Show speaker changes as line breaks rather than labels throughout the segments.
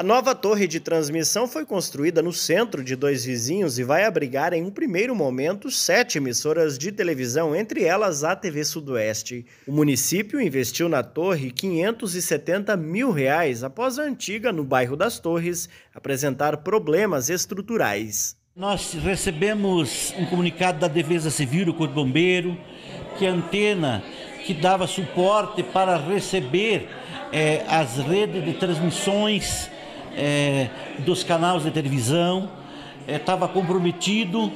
A nova torre de transmissão foi construída no centro de dois vizinhos e vai abrigar em um primeiro momento sete emissoras de televisão, entre elas a TV Sudoeste. O município investiu na torre 570 mil reais após a antiga, no bairro das Torres, apresentar problemas estruturais.
Nós recebemos um comunicado da Defesa Civil, do Corpo Bombeiro, que a antena que dava suporte para receber é, as redes de transmissões é, dos canais de televisão, estava é, comprometido.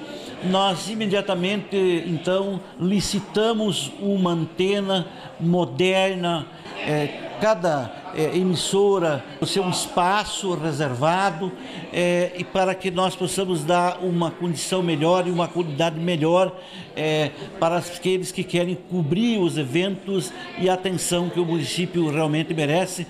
Nós imediatamente, então, licitamos uma antena moderna. É, cada é, emissora o seu espaço reservado é, e para que nós possamos dar uma condição melhor e uma qualidade melhor é, para aqueles que querem cobrir os eventos e a atenção que o município realmente merece.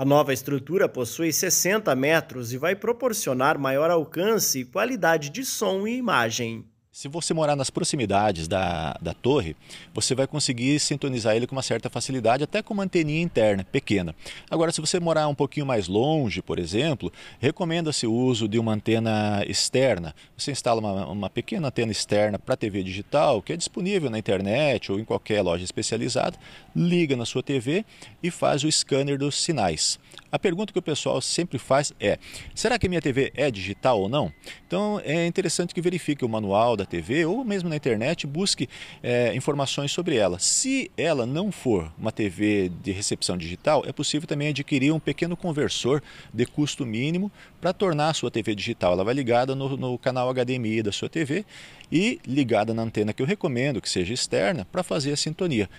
A nova estrutura possui
60 metros e vai proporcionar maior alcance e qualidade de som e imagem. Se você morar nas proximidades da, da torre, você vai conseguir sintonizar ele
com uma certa facilidade, até com uma anteninha interna pequena. Agora, se você morar um pouquinho mais longe, por exemplo, recomenda-se o uso de uma antena externa. Você instala uma, uma pequena antena externa para TV digital, que é disponível na internet ou em qualquer loja especializada, liga na sua TV e faz o scanner dos sinais. A pergunta que o pessoal sempre faz é: será que a minha TV é digital ou não? Então é interessante que verifique o manual da TV ou mesmo na internet busque é, informações sobre ela. Se ela não for uma TV de recepção digital, é possível também adquirir um pequeno conversor de custo mínimo para tornar a sua TV digital. Ela vai ligada no, no canal HDMI da sua TV
e ligada na antena que eu recomendo, que seja externa, para fazer a sintonia.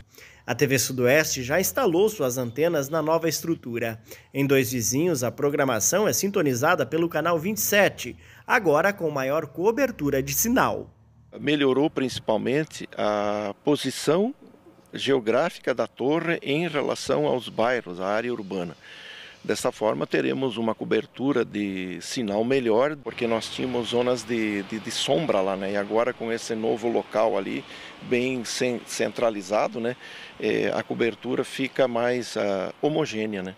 A TV Sudoeste já instalou suas antenas na nova estrutura. Em dois vizinhos, a programação é sintonizada pelo canal 27, agora com maior cobertura de sinal.
Melhorou principalmente a posição geográfica da torre em relação aos bairros, à área urbana. Dessa forma, teremos uma cobertura de sinal melhor, porque nós tínhamos zonas de, de, de sombra lá, né? E agora, com esse novo local ali, bem centralizado, né? É, a cobertura fica mais uh, homogênea, né?